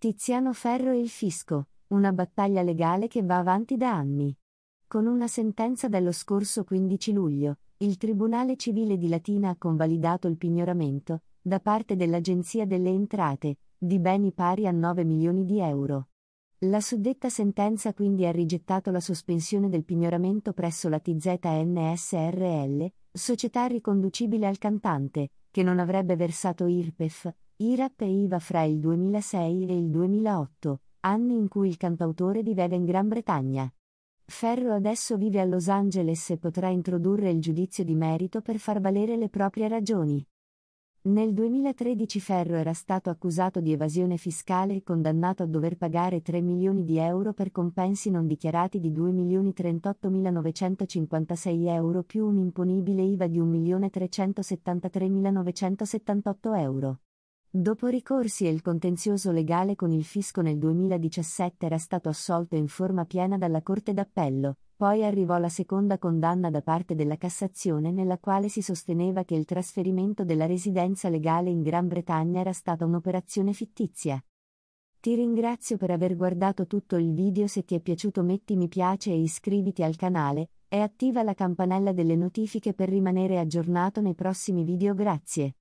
Tiziano Ferro e il fisco, una battaglia legale che va avanti da anni. Con una sentenza dello scorso 15 luglio, il Tribunale Civile di Latina ha convalidato il pignoramento, da parte dell'Agenzia delle Entrate, di beni pari a 9 milioni di euro. La suddetta sentenza quindi ha rigettato la sospensione del pignoramento presso la TZNSRL, società riconducibile al cantante, che non avrebbe versato IRPEF, IRAP e IVA fra il 2006 e il 2008, anni in cui il cantautore viveva in Gran Bretagna. Ferro adesso vive a Los Angeles e potrà introdurre il giudizio di merito per far valere le proprie ragioni. Nel 2013 Ferro era stato accusato di evasione fiscale e condannato a dover pagare 3 milioni di euro per compensi non dichiarati di 2.038.956 euro più un imponibile IVA di 1.373.978 euro. Dopo ricorsi e il contenzioso legale con il fisco nel 2017 era stato assolto in forma piena dalla Corte d'Appello, poi arrivò la seconda condanna da parte della Cassazione nella quale si sosteneva che il trasferimento della residenza legale in Gran Bretagna era stata un'operazione fittizia. Ti ringrazio per aver guardato tutto il video se ti è piaciuto metti mi piace e iscriviti al canale, e attiva la campanella delle notifiche per rimanere aggiornato nei prossimi video grazie.